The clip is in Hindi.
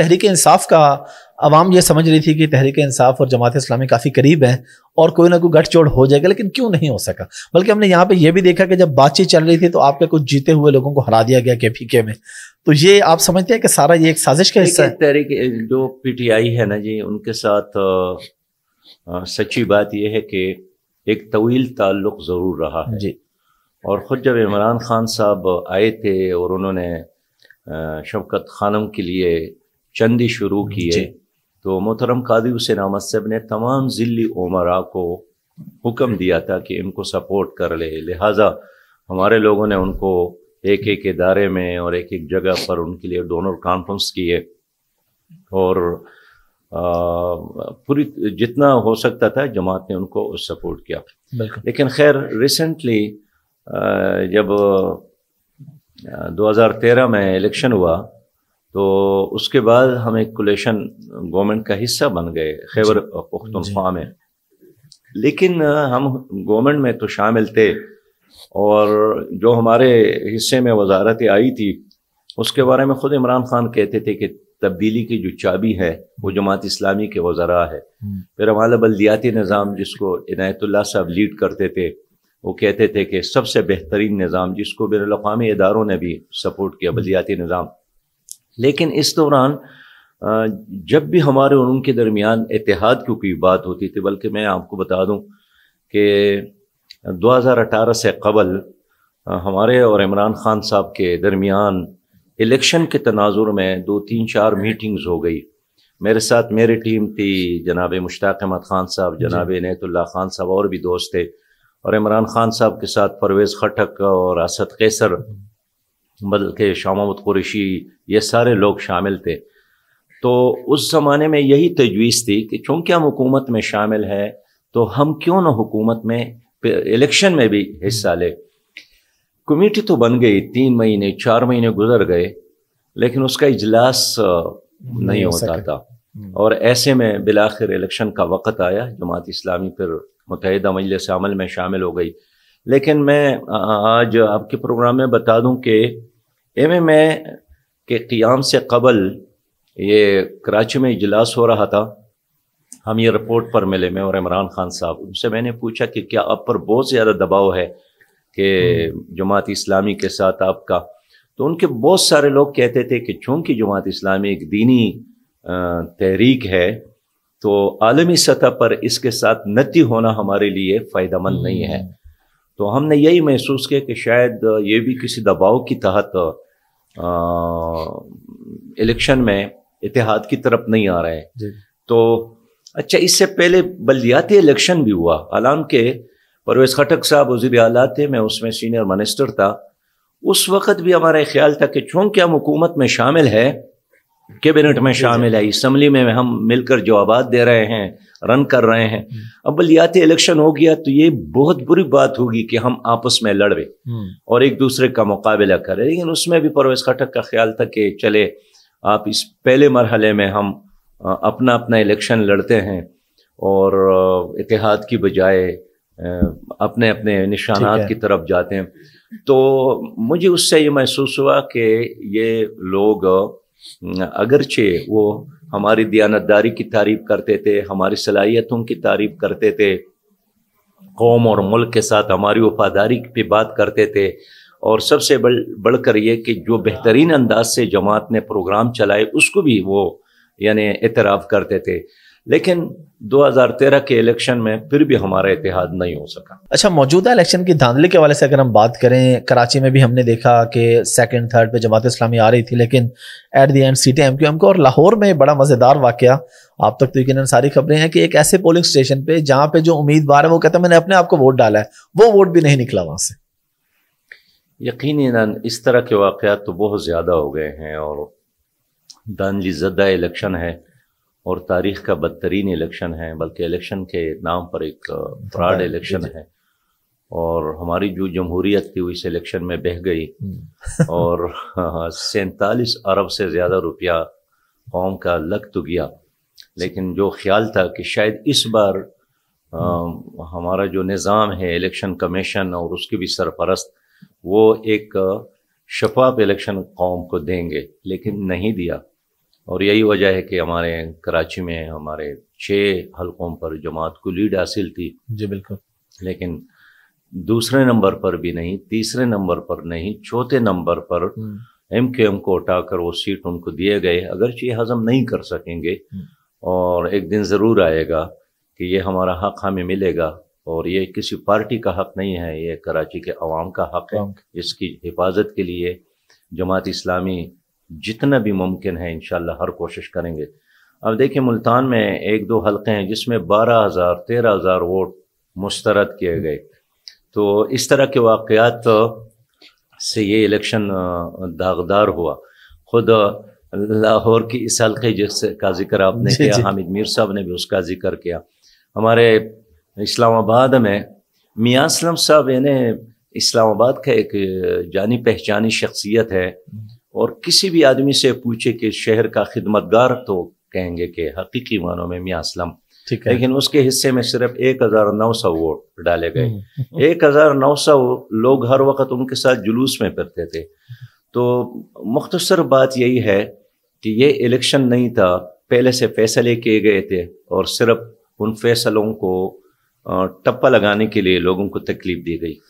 तहरीक इंसाफ का आवाम यह समझ रही थी कि तहरीक इंसाफ और जमात इस्लामी काफ़ी करीब हैं और कोई ना कोई गठजोड़ हो जाएगा लेकिन क्यों नहीं हो सका बल्कि हमने यहाँ पे यह भी देखा कि जब बातचीत चल रही थी तो आपके कुछ जीते हुए लोगों को हरा दिया गया के पी के में तो ये आप समझते हैं कि सारा ये एक साजिश का हिस्सा है तहरीक जो पीटीआई है ना जी उनके साथ सच्ची बात यह है कि एक तवील ताल्लुक ज़रूर रहा है जी और ख़ुद जब इमरान खान साहब आए थे और उन्होंने शफकत खानम के लिए चंदी शुरू किए तो मोहतरम कादी हुसैन अहमद साहब ने तमाम ज़िली उमरा को हुक्म दिया था कि इनको सपोर्ट कर ले लिहाजा हमारे लोगों ने उनको एक एक इदारे में और एक एक जगह पर उनके लिए डोनर कॉन्फ्रेंस किए और पूरी जितना हो सकता था जमात ने उनको उस सपोर्ट किया लेकिन खैर रिसेंटली जब 2013 में इलेक्शन हुआ तो उसके बाद हम एक कुलेशन गवर्नमेंट का हिस्सा बन गए खैबर पख्तनख्वा में लेकिन हम गवर्नमेंट में तो शामिल थे और जो हमारे हिस्से में वजारतें आई थी उसके बारे में ख़ुद इमरान खान कहते थे कि तब्दीली की जो चाबी है वो हम्म। जमात इस्लामी के वजरा है हम्म। फिर हमारा बल्दियाती निज़ाम जिसको इनायतुल्ला साहब लीड करते थे वो कहते थे कि सबसे बेहतरीन निज़ाम जिसको बेवामी इदारों ने भी सपोर्ट किया हम्म। बल्दियाती निज़ाम लेकिन इस दौरान जब भी हमारे और उनके दरमियान इतिहाद की कोई बात होती थी बल्कि मैं आपको बता दूं कि 2018 से कबल हमारे और इमरान ख़ान साहब के दरमियान इलेक्शन के तनाजुर में दो तीन चार मीटिंग्स हो गई मेरे साथ मेरी टीम थी जनाब मुश्ताक अहमद ख़ान साहब जनाब नतुल्ला ख़ान साहब और भी दोस्त थे और इमरान ख़ान साहब के साथ परवेज़ खटक और असद कैसर हम्म। बदल के शामा कुरैशी ये सारे लोग शामिल थे तो उस ज़माने में यही तजवीज़ थी कि चूँकि हम हुकूमत में शामिल है तो हम क्यों ना हुकूमत में इलेक्शन में भी हिस्सा ले कमेटी तो बन गई तीन महीने चार महीने गुजर गए लेकिन उसका इजलास नहीं, नहीं होता था हम्म। और ऐसे में बिलाखिर इलेक्शन का वक़्त आया जमात इस्लामी फिर मजल से अमल में शामिल हो गई लेकिन मैं आज आपके प्रोग्राम में बता दूं कि एम एम ए के क़्याम से कबल ये कराची में इजलास हो रहा था हम ये रिपोर्ट पर मिले मैं और इमरान खान साहब उनसे मैंने पूछा कि क्या आप पर बहुत ज़्यादा दबाव है कि जमात इस्लामी के साथ आपका तो उनके बहुत सारे लोग कहते थे कि चूँकि जमात इस्लामी एक दीनी तहरीक है तो आलमी सतह पर इसके साथ नती होना हमारे लिए फ़ायदा मंद नहीं है हम्म। तो हमने यही महसूस किया कि शायद ये भी किसी दबाव की तहत इलेक्शन में इतिहाद की तरफ नहीं आ रहे हैं तो अच्छा इससे पहले बलदियाती इलेक्शन भी हुआ हालांकि परवेज खटक साहब वजीर आला थे मैं उसमें सीनियर मिनिस्टर था उस वक़्त भी हमारा ख्याल था कि चूंकि हम हुकूमत में शामिल है कैबिनेट में शामिल है इसम्बली में हम मिलकर जवाब दे रहे हैं रन कर रहे हैं हम्म। अब बलियाती इलेक्शन हो गया तो ये बहुत बुरी बात होगी कि हम आपस में लड़वे हम्म। और एक दूसरे का मुकाबला करें लेकिन उसमें भी परवेज खटक का ख्याल था कि चले आप इस पहले मरहले में हम अपना अपना इलेक्शन लड़ते हैं और इतिहाद की बजाय अपने अपने निशानात की तरफ जाते हैं तो मुझे उससे ये महसूस हुआ कि ये लोग अगरचे वो हमारी दयानतदारी की तारीफ करते थे हमारी सलाहियतों की तारीफ करते थे कौम और मुल्क के साथ हमारी वफादारी पे बात करते थे और सबसे बढ़ बढ़कर ये कि जो बेहतरीन अंदाज से जमात ने प्रोग्राम चलाए उसको भी वो यानी एतराफ़ करते थे लेकिन 2013 के इलेक्शन में फिर भी हमारा इतिहाद नहीं हो सका अच्छा मौजूदा इलेक्शन की धांधली के हवाले से अगर हम बात करें कराची में भी हमने देखा कि सेकंड थर्ड पे जमात इस्लामी आ रही थी लेकिन एट दी एंड सीटें एम को और लाहौर में बड़ा मज़ेदार वाक्य आप तक तो यकीन सारी खबरें हैं कि एक ऐसे पोलिंग स्टेशन पे जहाँ पे जो उम्मीदवार है वो कहते हैं मैंने अपने आप को वोट डाला है वो वोट भी नहीं निकला वहां से यकीन इस तरह के वाकत तो बहुत ज़्यादा हो गए हैं और दानली जदा इलेक्शन है और तारीख का बदतरीन इलेक्शन है बल्कि इलेक्शन के नाम पर एक फ्रॉड इलेक्शन है और हमारी जो जमहूरियत थी वो इस इलेक्शन में बह गई हम्म। और हाँ, हाँ, सैतालीस अरब से ज़्यादा रुपया कौम का लग तो गया लेकिन जो ख्याल था कि शायद इस बार आ, हम्म। हमारा जो निज़ाम है इलेक्शन कमीशन और उसकी भी सरपरस्त वो एक शफाफ इलेक्शन कौम को देंगे लेकिन नहीं दिया और यही वजह है कि हमारे कराची में हमारे छः हलकों पर जमात को लीड हासिल थी जी बिल्कुल लेकिन दूसरे नंबर पर भी नहीं तीसरे नंबर पर नहीं चौथे नंबर पर हम्म। एम के एम को हटाकर वो सीट उनको दिए गए अगर ये हजम नहीं कर सकेंगे हम्म। और एक दिन ज़रूर आएगा कि ये हमारा हक हमें मिलेगा और ये किसी पार्टी का हक नहीं है ये कराची के अवाम का हक है इसकी हिफाजत के लिए जमात इस्लामी जितना भी मुमकिन है इन हर कोशिश करेंगे अब देखिए मुल्तान में एक दो हलके हैं जिसमें बारह हज़ार तेरह हज़ार वोट मुस्तरद किए गए तो इस तरह के वाक़ात से ये इलेक्शन दागदार हुआ ख़ुद लाहौर की इस हल्के जिस का जिक्र आपने किया हामिद मीर साहब ने भी उसका जिक्र किया हमारे इस्लामाबाद में मियाँ असलम साहब इन्हें इस्लामाबाद का एक जानी पहचानी शख्सियत है और किसी भी आदमी से पूछे कि शहर का खिदमतगार तो कहेंगे कि हकीकी मानों में मियाँ असलम ठीक है लेकिन उसके हिस्से में सिर्फ एक हजार नौ सौ वोट डाले गए हम्म। एक हजार नौ सौ लोग हर वक्त उनके साथ जुलूस में फिरते थे तो मुख्तसर बात यही है कि ये इलेक्शन नहीं था पहले से फैसले किए गए थे और सिर्फ उन फैसलों को टप्पा लगाने के लिए लोगों को तकलीफ दी गई